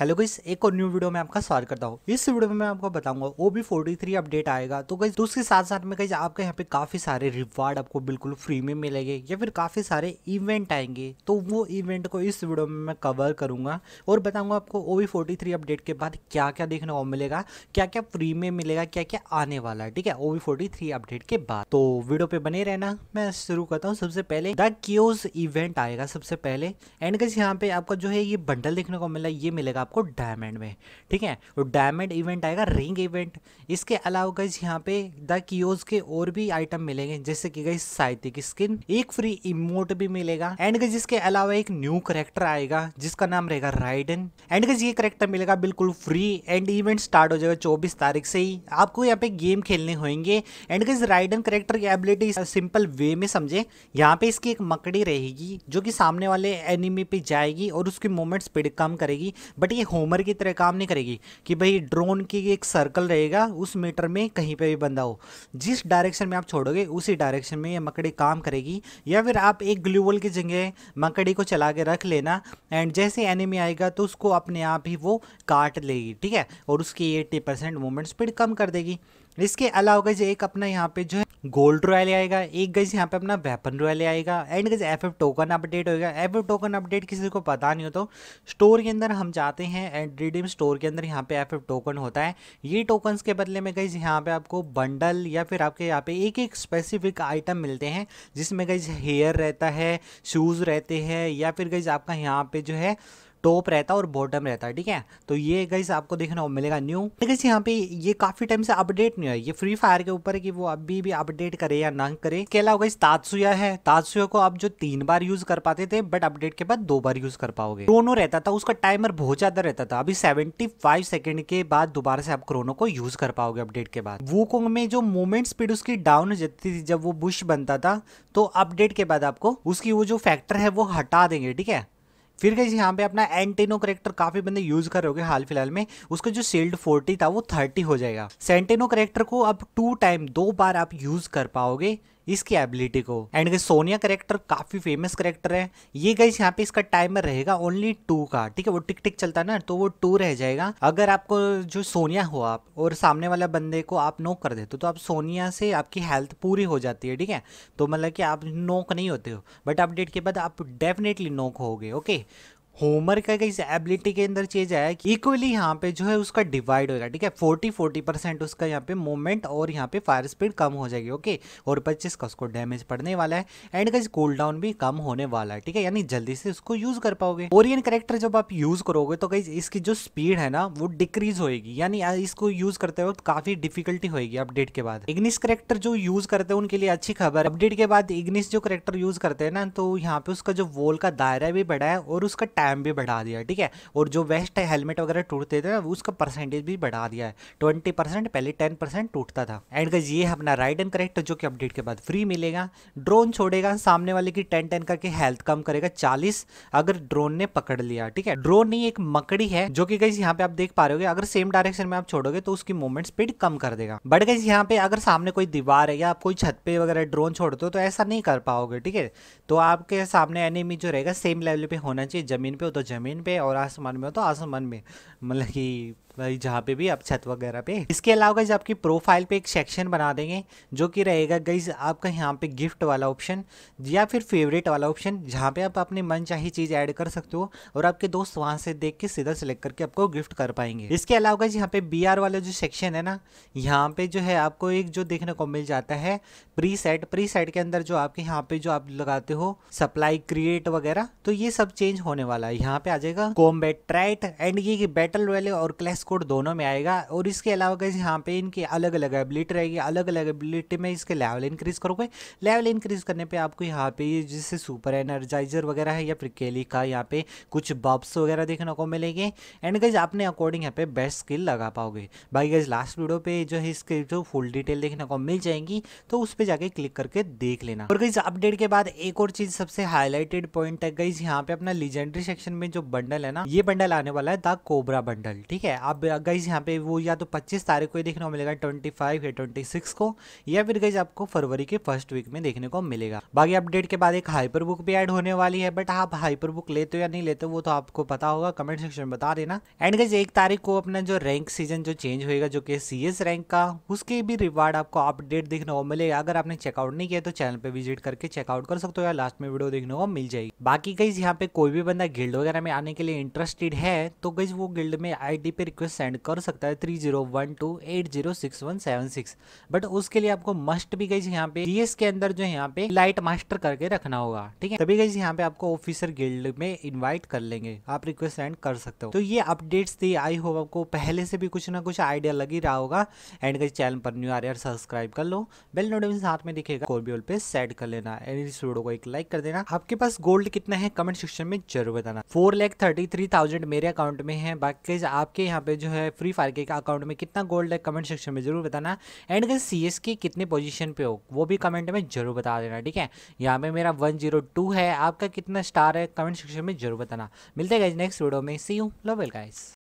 hello guys एक और new video में आपका स्वागत करता हूँ इस वीडियो में मैं आपको बताऊंगा फोर्टी थ्री अपडेट आएगा तो गाइस तो उसके साथ साथ में गाइस आपके यहाँ पे काफी सारे रिवार्ड आपको बिल्कुल फ्री में मिलेंगे या फिर काफी सारे इवेंट आएंगे तो वो इवेंट को इस वीडियो में मैं कवर करूंगा और बताऊंगा आपको ओ बी अपडेट के बाद क्या क्या देखने को मिलेगा क्या क्या फ्री में मिलेगा क्या क्या आने वाला है ठीक है ओ बी अपडेट के बाद तो वीडियो पे बने रहना मैं शुरू करता हूँ सबसे पहले द क्यूज इवेंट आएगा सबसे पहले एंड गाइस यहाँ पे आपका जो है ये बंडल देखने को मिला ये मिलेगा आपको डायमंड में ठीक है तो डायमंड इवेंट आएगा रिंग इवेंट इसके अलावा गई यहाँ पे द कियोज के और भी आइटम मिलेंगे जैसे कि गई साहित्य की स्किन एक फ्री इमोट भी मिलेगा एंड गज इसके अलावा एक न्यू करेक्टर आएगा जिसका नाम रहेगा राइडन एंड गज ये करेक्टर मिलेगा बिल्कुल फ्री एंड इवेंट स्टार्ट हो जाएगा चौबीस तारीख से ही आपको यहाँ पे गेम खेलने होंगे एंड गज राइडन करेक्टर की एबिलिटी सिंपल वे में समझे यहाँ पे इसकी एक मकड़ी रहेगी जो कि सामने वाले एनिमी पे जाएगी और उसकी मूवमेंट स्पीड कम करेगी बट ये होमर की तरह काम नहीं करेगी कि भाई ड्रोन की एक सर्कल रहेगा उस मीटर में कहीं पे भी बंदा हो जिस डायरेक्शन में आप छोड़ोगे उसी डायरेक्शन में ये मकड़ी काम करेगी या फिर आप एक ग्लूवल की जगह मकड़ी को चला के रख लेना एंड जैसे एनिमी आएगा तो उसको अपने आप ही वो काट लेगी ठीक है और उसकी एट्टी परसेंट मूवमेंट स्पीड कम कर देगी इसके अलावा जो एक अपना यहाँ पर जो है गोल्ड रॉयल आएगा एक गज यहाँ पे अपना वेपन रॉयल आएगा एंड गज एफ एफ टोकन अपडेट होगा एफ एफ टोकन अपडेट किसी को पता नहीं हो तो स्टोर के अंदर हम जाते हैं एंड रिडीम स्टोर के अंदर यहाँ पे एफ टोकन होता है ये टोकन्स के बदले में गज यहाँ पे आपको बंडल या फिर आपके यहाँ पे एक एक स्पेसिफिक आइटम मिलते हैं जिसमें गज हेयर रहता है शूज़ रहते हैं या फिर गज आपका यहाँ पे जो है टॉप रहता है और बॉटम रहता है ठीक है तो ये गाइस आपको देखने को मिलेगा न्यू गाइस तो यहाँ पे ये काफी टाइम से अपडेट नहीं है ये फ्री फायर के ऊपर है कि वो अभी भी अपडेट करे या ना करे इसके अलावा गाइस तात्सुया है तात्सुया को आप जो तीन बार यूज कर पाते थे बट अपडेट के बाद दो बार यूज कर पाओगे क्रोनो रहता था उसका टाइमर बहुत ज्यादा रहता था अभी सेवेंटी फाइव सेकंड के बाद दोबारा से आप क्रोनो को यूज कर पाओगे अपडेट के बाद वो में जो मूवमेंट स्पीड उसकी डाउन हो जाती थी जब वो बुश बनता था तो अपडेट के बाद आपको उसकी वो जो फैक्टर है वो हटा देंगे ठीक है फिर गई यहाँ पे अपना एंटेनो करेक्टर काफी बंदे यूज कर रहे हो हाल फिलहाल में उसका जो सील्ड फोर्टी था वो थर्टी हो जाएगा सेंटेनो करेक्टर को अब टू टाइम दो बार आप यूज कर पाओगे इसकी एबिलिटी को एंड गई सोनिया करेक्टर काफी फेमस करेक्टर है ये गई यहाँ पे इसका टाइमर रहेगा ओनली टू का ठीक है वो टिक टिक चलता है ना तो वो टू रह जाएगा अगर आपको जो सोनिया हो आप और सामने वाला बंदे को आप नोक कर देते हो तो आप सोनिया से आपकी हेल्थ पूरी हो जाती है ठीक है तो मतलब कि आप नोक नहीं होते हो बट अपडेट के बाद आप डेफिनेटली नोक हो ओके होमर का इस एबिलिटी के अंदर चेंज आया कि इक्वली यहाँ पे जो है उसका डिवाइड होगा ठीक है फोर्टी फोर्टी परसेंट उसका यहाँ पे मूवमेंट और यहाँ पे फायर स्पीड कम हो जाएगी ओके और पच्चीस का उसको डैमेज पड़ने वाला है एंड का कूल डाउन भी कम होने वाला है ठीक है यानी जल्दी से उसको यूज कर पाओगे ओरियन करेक्टर जब आप यूज करोगे तो कहीं इसकी जो स्पीड है ना वो डिक्रीज होगी यानी इसको यूज करते वक्त काफी डिफिकल्टी होगी अपडेट के बाद इग्निस करेक्टर जो यूज करते हैं उनके लिए अच्छी खबर अपडेट के बाद इग्निस जो करेक्टर यूज करते हैं ना तो यहाँ पे उसका जो वोल का दायरा भी बढ़ा है और उसका टाइम भी बढ़ा दिया है ठीक है और जो वेस्ट है हेलमेट वगैरह टूटते थे ना उसका परसेंटेज भी बढ़ा दिया है ट्वेंटी परसेंट पहले टेन परसेंट टूटता था एंड गज ये अपना राइड एंड करेक्ट जो कि अपडेट के बाद फ्री मिलेगा ड्रोन छोड़ेगा सामने वाले की टेन टेन करके हेल्थ कम करेगा चालीस अगर ड्रोन ने पकड़ लिया ठीक है ड्रोन नहीं एक मकड़ी है जो कि गई यहाँ पे आप देख पा रहे हो अगर सेम डायरेक्शन में आप छोड़ोगे तो उसकी मूवमेंट स्पीड कम कर देगा बट गई यहाँ पे अगर सामने कोई दीवार है या आप कोई छत पे वगैरह ड्रोन छोड़ते हो तो ऐसा नहीं कर पाओगे ठीक है तो आपके सामने एनिमी जो रहेगा सेम लेवल पे होना चाहिए जमीन ज़मीन पे हो तो ज़मीन पे और आसमान में हो तो आसमान में मतलब कि जहाँ पे भी आप छत वगैरह पे इसके अलावा गई आपकी प्रोफाइल पे एक सेक्शन बना देंगे जो कि रहेगा गई आपका यहाँ पे गिफ्ट वाला ऑप्शन या फिर फेवरेट वाला ऑप्शन जहाँ पे आप अपनी मन चाहिए चीज़ ऐड कर सकते हो और आपके दोस्त वहाँ से देख के सीधा सेलेक्ट करके आपको गिफ्ट कर पाएंगे इसके अलावा गई यहाँ पे बी वाला जो सेक्शन है ना यहाँ पे जो है आपको एक जो देखने को मिल जाता है प्री सेट प्री सेट के अंदर जो आपके यहाँ पे जो आप लगाते हो सप्लाई क्रिएट वगैरह तो ये सब चेंज होने वाला है यहाँ पे आ जाएगा कॉम्बेट ट्राइट एंड ये बैटल वाले और क्लैश एस कोड दोनों में आएगा और इसके अलावा कैसे यहाँ पे इनकी अलग अलग एबिलिटी रहेगी अलग अलग एबिलिटी में इसके लेवल इंक्रीज करोगे लेवल इंक्रीज करने पे आपको यहाँ पे जैसे सुपर एनर्जाइजर वगैरह है या फिर केली का यहाँ पे कुछ बब्स वगैरह देखने को मिलेंगे एंड गैस अपने अकॉर्डिंग यहाँ पे बेस्ट स्किल लगा पाओगे बाकी गैस लास्ट वीडियो पे जो है इसके जो फुल डिटेल देखने को मिल जाएंगी तो उस पर जाके क्लिक करके देख लेना और गई अपडेट के बाद एक और चीज सबसे हाईलाइटेड पॉइंट है गई यहाँ पे अपना लीजेंडरी सेक्शन में जो बंडल है ना ये बंडल आने वाला है द कोबरा बंडल ठीक है अब गई यहाँ पे वो या तो 25 तारीख को ही देखने को मिलेगा 25 या 26 को या फिर गई आपको फरवरी के फर्स्ट वीक में देखने को मिलेगा बाकी अपडेट के बाद एक हाइपर बुक भी ऐड होने वाली है बट आप हाइपर बुक लेते हो या नहीं लेते वो तो आपको पता होगा कमेंट सेक्शन में बता देना एंड गई एक तारीख को अपना जो रैंक सीजन जो चेंज होगा जो कि सी रैंक का उसके भी रिवार्ड आपको अपडेट देखने को मिलेगा अगर आपने चेकआउट नहीं किया तो चैनल पर विजिट करके चेकआउट कर सकते हो या लास्ट में वीडियो देखने को मिल जाएगी बाकी गई यहाँ पे कोई भी बंदा गिल्ड वगैरह में आने के लिए इंटरेस्टेड है तो गई वो गिल्ड में आई पे रिक्वेस्ट सेंड कर सकता है three zero one two eight zero six one seven six but उसके लिए आपको मस्ट भी गई यहाँ पे डीएस के अंदर जो यहाँ पे लाइट मास्टर करके रखना होगा ठीक है तभी गई यहाँ पे आपको ऑफिसर गिल्ड में इन्वाइट कर लेंगे आप रिक्वेस्ट सेंड कर सकते हो तो ये अपडेट्स थी आई होप आपको पहले से भी कुछ ना कुछ आइडिया लग ही रहा होगा एंड गई चैनल पर न्यू आर सब्सक्राइब कर लो बेल नोटिफिकेशन साथ में दिखेगा कॉर्बियोल पे सेट कर लेना एंड इस वीडियो को एक लाइक कर देना आपके पास गोल्ड कितना है कमेंट सेक्शन में जरूर बताना four lakh thirty three thousand मेरे अकाउंट में है बाकी आपके यहाँ पे पे जो है फ्री फायर के अकाउंट में कितना गोल्ड है कमेंट सेक्शन में ज़रूर बताना एंड गई सी एस की कितने पोजिशन पे हो वो भी कमेंट में ज़रूर बता देना ठीक है यहाँ पे मेरा वन जीरो टू है आपका कितना स्टार है कमेंट सेक्शन में ज़रूर बताना मिलते गए नेक्स्ट वीडियो में सी यू लो वेल गाइस